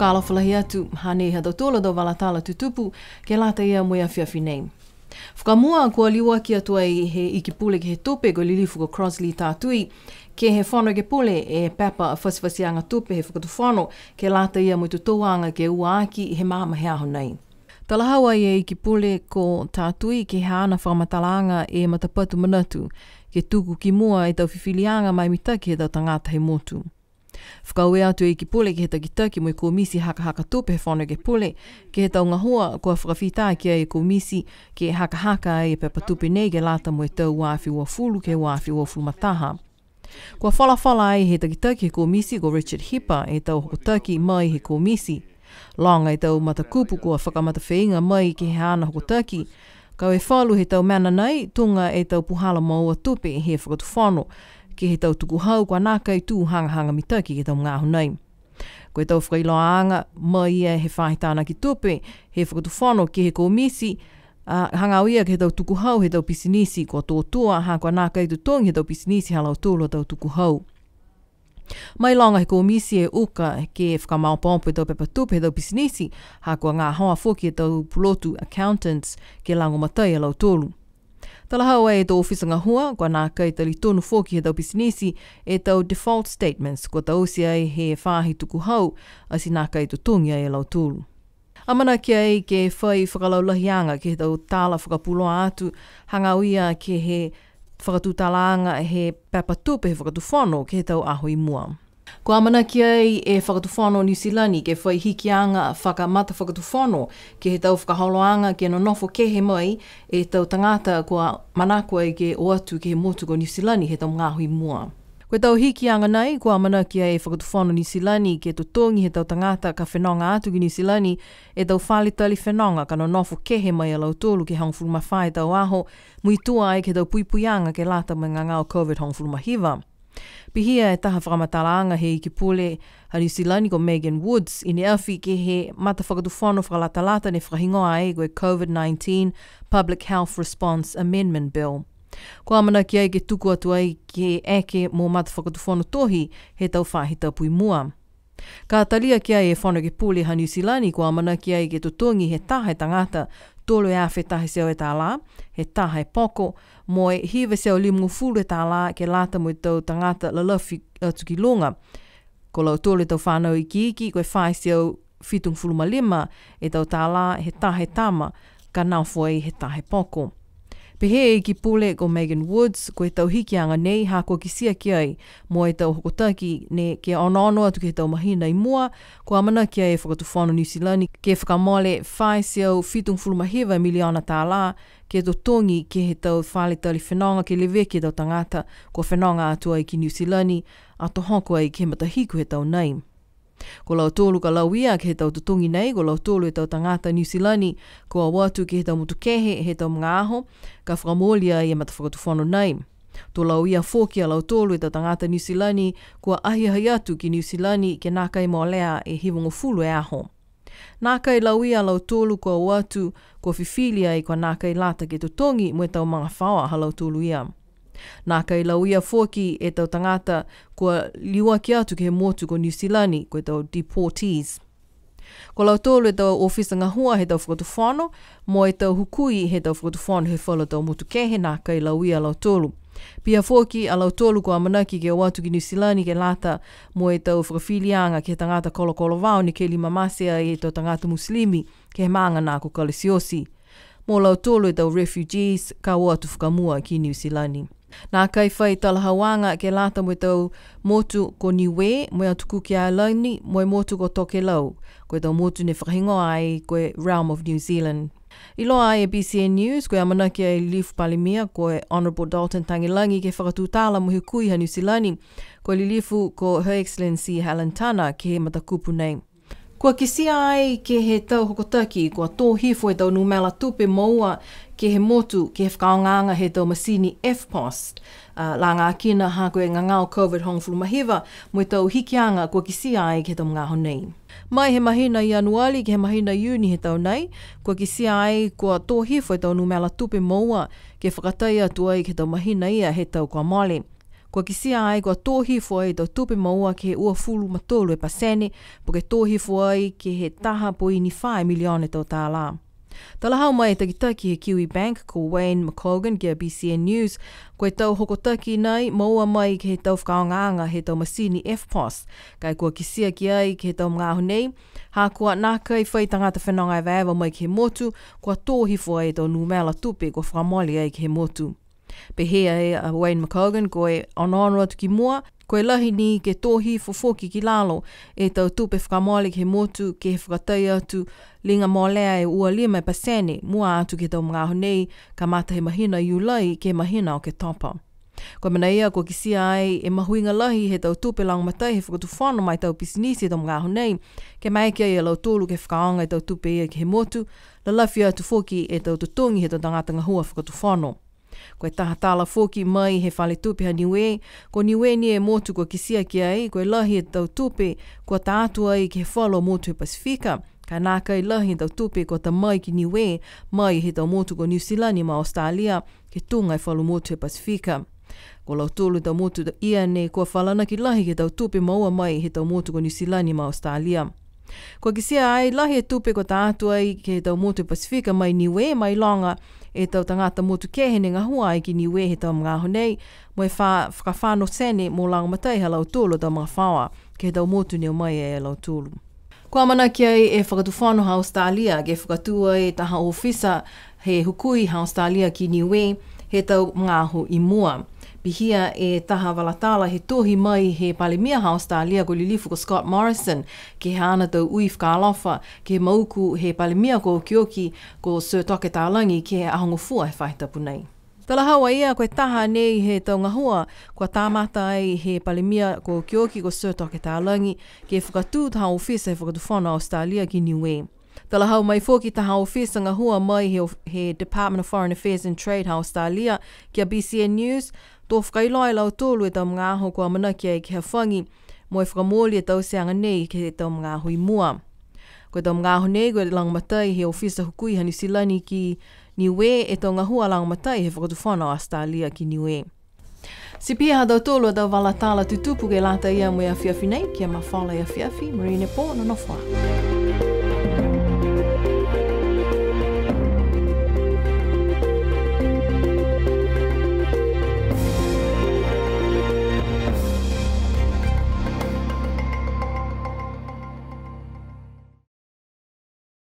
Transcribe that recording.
whakaala whalahi atu, hane iha do tōla do walatala tutupu, ke lata ia mwea whiawhi nei. Whakamua kua liwa ki atua i he iki pule ki he tope go li lifu go Crosley tātui, ke he whanau ke pule e pepa a whasiwhasianga tope he whakatu whanau, ke lata ia mwea tutouanga ke ua aki he māma he aho nei. Talahawa ia e iki pule ko tātui ke hana talanga e matapatu manatu, ke tuku ki mua e tau whiwhilianga mai mitake he tau tangata he motu. Whakaue atu i e ki pule ki heta ki tau ki mui komisi haka haka tupe he whanau ke pule. Ke heta unga hua kua whakawhita e ki ai e komisi ke haka haka e pepa tupe nei ke lata mui tau wāwhi ua fulu ke wāwhi ua fulu mataha. Kua whala whala ai he taki tau ki he komisi ko Richard Hipper e tau hoko ki mai he komisi. Longa i tau mata kupu kua whakamata whainga mai ki he ana hoko tau Kau e whalu he tau mana nei, tunga e tau puhala maua tupe he whakatu whanau ki he tau tuku hau kua nāka i tū hanga hanga mi tau ki he tau ngā hunai. Koe tau whakailoanga mai ia e he whahitana ki tupe, he whakatu whano ki he komisi, Uh, hanga au ia ke tau tuku hau he tau pisinisi ko tō tua ha kwa nā kaitu tōngi he tau pisinisi halau tōlo tau tuku hau. Mai longa he komisi e uka ke e whakamau pompu e tau pepatupe he tau pisinisi ha kwa ngā hoa fōki he tau pulotu accountants ke lango matai halau e tōlu. Tala hau e tō ofisa ngā hua, kwa nā kai tali tonu fōki he tau pisinisi, e tau default statements, kwa tau si ai he whāhi tuku hau, a si nā kai tō tōngia e lau tūlu. Amana ki ai ke whai whakalau lahianga ke he tau tāla whakapuloa atu, hanga uia ke he whakatū tālaanga he papatūpe he whakatū whono ke he tau ahoi mua. Ko amana ki ai e whakatufono New Zealand ke whai hiki anga whakamata whakatufono ke he tau whakaholoanga ke no nofo ke he mai e tau tangata ko manako ai ke o atu ke he motu ko New he tau ngāhui mua. Ko tau hiki anga nei ko amana ki ai e whakatufono New Zealand ke to tōngi he tau tangata ka whenonga atu ki New Zealand e tau tali whenonga ka no nofo ke he mai alau tōlu ke hangfuruma whae tau aho mui tua ai ke tau puipuianga ke lata me ngā ngā o COVID hangfuruma Pihia e taha whakamatalaanga he i ki pule harisilani ko Megan Woods i ne awhi ke he mata whakatu whanau whakalatalata ne whakahingoa e goe COVID-19 Public Health Response Amendment Bill. Ko amana ki ai ke tuku atu ai ke eke mō mata whanau tohi he tau whahi tapui mua. Ka talia ki ai e whanau ke pule hanisilani ko amana ki ai ke tutungi he taha e tangata tolu e awhi tahi seo e tā lā, he taha e poko, mo e hiwa seo li mungu fulu e tā ke lata mo i tau tangata lalawhi uh, atu ki longa. Ko lau tolu e tau whānau i ki iki, koe whai seo fitung fulu ma lima, e tau tā he taha e tama, ka nau fwoi he taha e poko. Pehe e ki pule ko Megan Woods, koe tau hiki anga nei hako ki sia ki ai, mo e tau hokotaki ne ke anonoa tu ke tau mahina i mua, ko amana ki ai e whakatu whanu New Zealand, ke whakamole whae seo fitung fulumahewa miliona tā la, ke to tongi ke he tau whale tali whenonga ke lewe ke tau tangata, ko whenonga atua i ki New Zealand, a to ai ke matahiku he tau naim. Ko lau tōlu ka lau ia ke he tau tutungi nei, ko lau tōlu e tau tangata New Zealand, ko a watu ke he tau mutu kehe, he tau mga aho, ka whakamolia i e matafakatu whanau nei. Tō lau ia fōki a lau tōlu e tau tangata New Zealand, ko a ahi hai atu ki New Zealand ke nākai maolea e hivongo fulu e aho. Nākai lau ia lau tōlu ko a watu, ko fifilia i ko nākai a fifilia i ko nākai lata ke tutongi mwe tau mga whawa ha lau tōlu ia. Nā kai lau ia fōki e tau tangata kua liua ki atu ki he motu ko New Zealandi, ko e tau deportees. Ko lau tōlu e tau ofisa ngā hua he tau whakotu whānau, mō e tau hukui he tau whakotu whānau he whala tau motu kehe nā kai lau ia lau tōlu. Pia fōki a lau tōlu ko amanaki ke watu atu ki New Zealandi ke lata mō e tau whakawhilianga ke tangata kolo kolo vāo ni ke lima masea e tau tangata muslimi ke he maanga nā ko kalisiosi. Mō lau tōlu e tau refugees ka watu atu whakamua ki New Zealandi. Nā kai whai tala hawanga ke lata mo tau motu ko niwe, mo ia tuku ki a launi, mo motu ko toke lau, koe tau motu ne whakahingo ai koe Realm of New Zealand. I loa ai e BCN News, koe amana ki a Leaf Palimia, koe Honourable Dalton Tangilangi ke whakatū tāla mo hukui ha New Zealand, koe li lifu ko Her Excellency Helen Tana ke he matakupu nei. Kua kisia ai ke he tau hokotaki, kua tō hifo e tau numela tupe maua ke he motu, ke he whakaonganga he tau masini F-Post. Uh, la ngā kina hāko e ngā ngāo COVID hong fulu mahiwa, mui tau hikianga kua kisia ai ke tau ngā honei. Mai he mahina i anuali ke he mahina iuni he tau nei, kua kisia ai kua tō hifo e tau numela tupe maua ke whakataia tuai ke tau mahina ia he tau kua mali. Kua kisia ai kua tōhi fuai tau tupe maua ke ua fulu matolu e pasene po ke tōhi fuai ke he taha po ini 5 milione tau tā la. Tala hau mai e takitaki he Kiwi Bank ko Wayne McCogan gea BCN News koe tau hokotaki nei maua mai ke he tau whakaonganga he tau masini FPOS kai kua kisia ki ai ke he tau mga honei ha kua naka i whai tangata whenonga e i vaeva mai ke he motu kua tōhi fuai tau numela tupe kua whakamoli ai ke he motu. Pehea e a Wayne McCogan koe onanoa ki mua, koe lahi ni ke tohi fofoki ki lalo e tau tupe whakamole ke motu ke whakatai tu linga molea e ua lima e pasene mua atu ke tau mga honei ka mata he mahina iulai ke mahina o ke topa. Ko mena ia ko kisia ai e mahuinga lahi he tau tupe lang matai he whakatu whanau mai tau pisinisi e tau mga honei ke maikia ia lau tolu ke whakaanga e tau tupe ia ke he motu la lafia atu foki e tau tutungi he tau tangatanga hua whakatu whanau. Koe taha tāla fōki mai he whale tūpeha niwe, ko niwe ni e motu ko kisia ki ai, koe lahi e tau tūpe, kua ta atua ai ki whalo motu e Pasifika, ka nā kai lahi e tau tūpe kua ta mai ki niwe, mai he tau motu ko New Zealand ma Australia, ke e whalo motu e Pasifika. Ko lau tōlu tau motu ia nei, kua whalana ki lahi ke tau tūpe maua mai he tau motu ko New Zealand ma Australia. Ko kisia ai lahi e tupe ko tātua i ke tau motu Pasifika mai niwe mai longa e tau tangata motu kehene ngā hua ai ki niwe he tau mga honei mo e wha, whakawhano sene mō langa matai ha lau tūlo tau mga whawa ke tau motu neo mai e lau tūlo. Ko amana ki ai e whakatu whano ha Australia ke whakatua e taha ofisa he hukui ha Australia ki niwe he tau mga hu i mua pihia e taha walatala he tohi mai he pale mea haosta lia goli lifu ko Scott Morrison ke hana tau ui whakalofa ke mauku he pali mea ko kioki ko Sir Toke Tālangi ke ahongo fua he e whaitapu nei. Tala hawa ia koe taha nei he taunga hua, kua tāmata ai he palimia ko kioki ko Sir Toke Tālangi ke whakatū taha ofisa he whakatufona Australia ki New Way. Tala hau mai fōki taha ofisa ngā hua mai he, he Department of Foreign Affairs and Trade hau Australia kia BCN News, Tō whakailoa lau tōlu e tau ngā aho kua manaki ai ki hawhangi, mo e whakamoli e tau seanga nei ki te tau ngā hui mua. Ko e tau ngā aho nei koe lang matai he ofisa hukui hani silani ki niwe e tau ngā hua lang matai he whakatufana o Astalia ki niwe. Si pia ha tau tōlu e tau wala tāla tutupu ke lata ia mo e nei ki a mawhala e awhiawhi, Marine po, nono whaa. nono whaa.